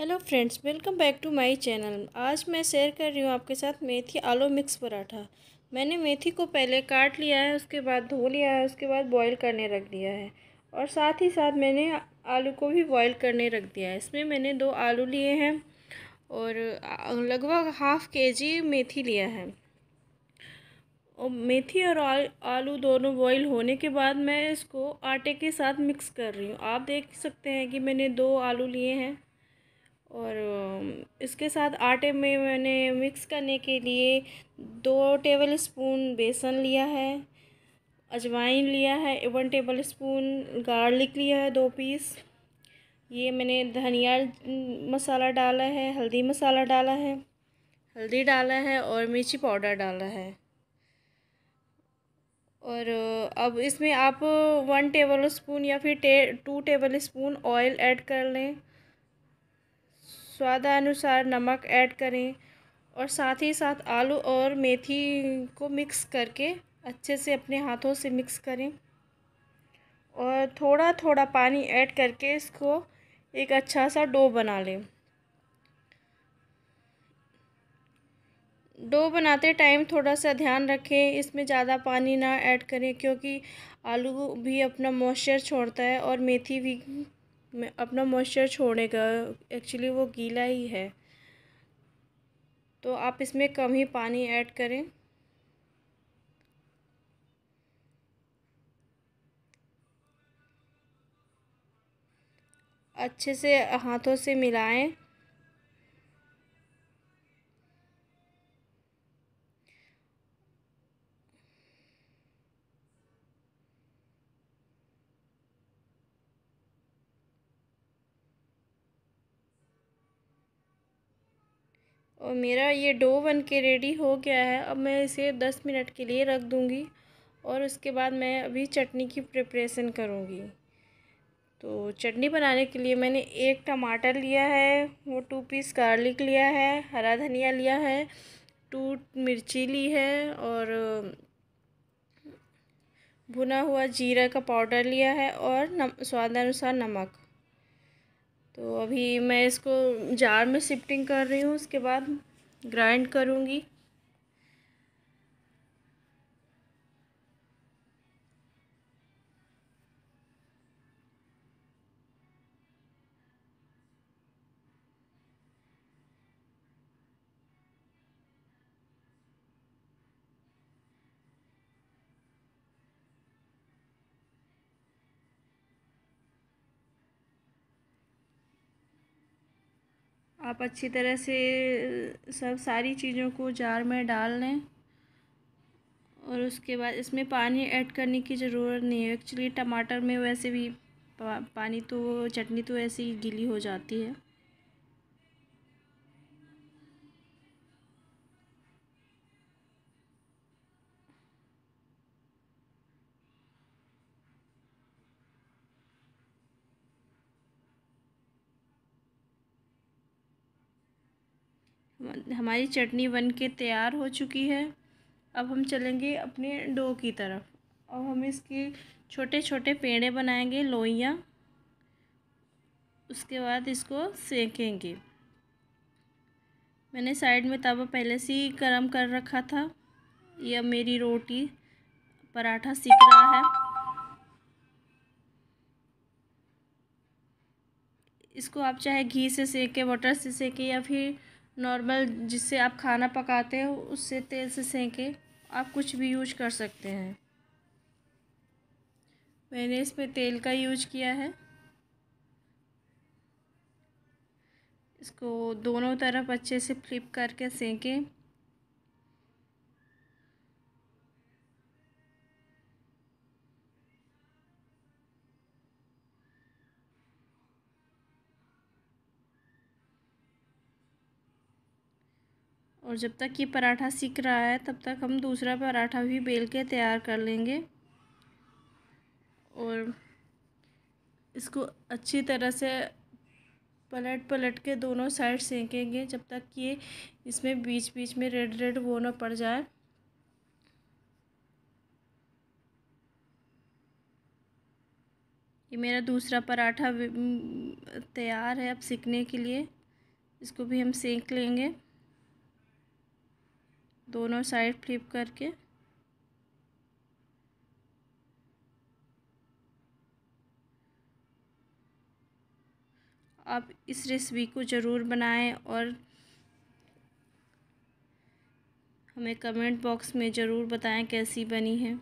hello friends welcome back to my channel आज मैं share कर रही हूँ आपके साथ मेथी आलू मिक्स पराठा मैंने मेथी को पहले काट लिया है उसके बाद धो लिया है उसके बाद बॉईल करने रख दिया है और साथ ही साथ मैंने आलू को भी बॉईल करने रख दिया है इसमें मैंने दो आलू लिए हैं और लगभग हाफ के जी मेथी लिया है और मेथी और आलू दोनों बॉईल होने के बाद मैं इसको आटे के साथ मिक्स कर रही हूँ आप देख सकते हैं कि मैंने दो आलू लिए हैं और इसके साथ आटे में मैंने मिक्स करने के लिए दो टेबल स्पून बेसन लिया है अजवाइन लिया है वन टेबल स्पून गार्लिक लिया है दो पीस ये मैंने धनिया मसाला डाला है हल्दी मसाला डाला है हल्दी डाला है और मिर्ची पाउडर डाला है और अब इसमें आप वन टेबल स्पून या फिर two tablespoon oil add कर लें स्वादानुसार नमक ऐड करें और साथ ही साथ आलू और मेथी को मिक्स करके अच्छे से अपने हाथों से मिक्स करें और थोड़ा थोड़ा पानी ऐड करके इसको एक अच्छा सा डो बना लें डो बनाते टाइम थोड़ा सा ध्यान रखें इसमें ज़्यादा पानी ना ऐड करें क्योंकि आलू भी अपना मॉइस्चर छोड़ता है और मेथी भी मैं अपना मॉइस्चर छोड़ने का एक्चुअली वो गीला ही है तो आप इसमें कम ही पानी ऐड करें अच्छे से हाथों से मिलाएं और मेरा ये डो बन के रेडी हो गया है अब मैं इसे दस मिनट के लिए रख दूँगी और उसके बाद मैं अभी चटनी की प्रिपरेशन करूँगी तो चटनी बनाने के लिए मैंने एक टमाटर लिया है वो टू पीस गार्लिक लिया है हरा धनिया लिया है टू मिर्ची ली है और भुना हुआ जीरा का पाउडर लिया है और नम स्वादानुसार नमक तो अभी मैं इसको जार में शिफ्टिंग कर रही हूँ उसके बाद ग्राइंड करूँगी आप अच्छी तरह से सब सारी चीज़ों को जार में डाल लें और उसके बाद इसमें पानी ऐड करने की ज़रूरत नहीं है एक्चुअली टमाटर में वैसे भी पानी तो चटनी तो ही गिली हो जाती है हमारी चटनी बन के तैयार हो चुकी है अब हम चलेंगे अपने डो की तरफ और हम इसके छोटे छोटे पेड़े बनाएंगे लोइयाँ उसके बाद इसको सेकेंगे मैंने साइड में तवा पहले से ही गर्म कर रखा था यह मेरी रोटी पराठा सीख रहा है इसको आप चाहे घी से सेकें बटर से सेकें या फिर नॉर्मल जिससे आप खाना पकाते हो उससे तेल से सेंके आप कुछ भी यूज कर सकते हैं मैंने इसमें तेल का यूज किया है इसको दोनों तरफ अच्छे से फ्लिप करके सेंकें और जब तक ये पराठा सीख रहा है तब तक हम दूसरा पराठा भी बेल के तैयार कर लेंगे और इसको अच्छी तरह से पलट पलट के दोनों साइड सेंकेंगे जब तक ये इसमें बीच बीच में रेड रेड वो ना पड़ जाए ये मेरा दूसरा पराठा तैयार है अब सीखने के लिए इसको भी हम सेंक लेंगे दोनों साइड फ्लिप करके आप इस रेसिपी को ज़रूर बनाएं और हमें कमेंट बॉक्स में ज़रूर बताएं कैसी बनी है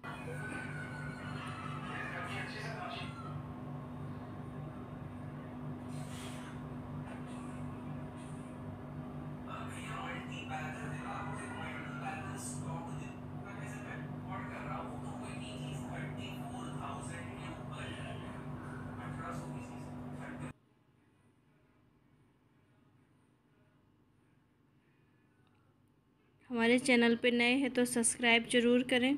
हमारे चैनल पर नए हैं तो सब्सक्राइब ज़रूर करें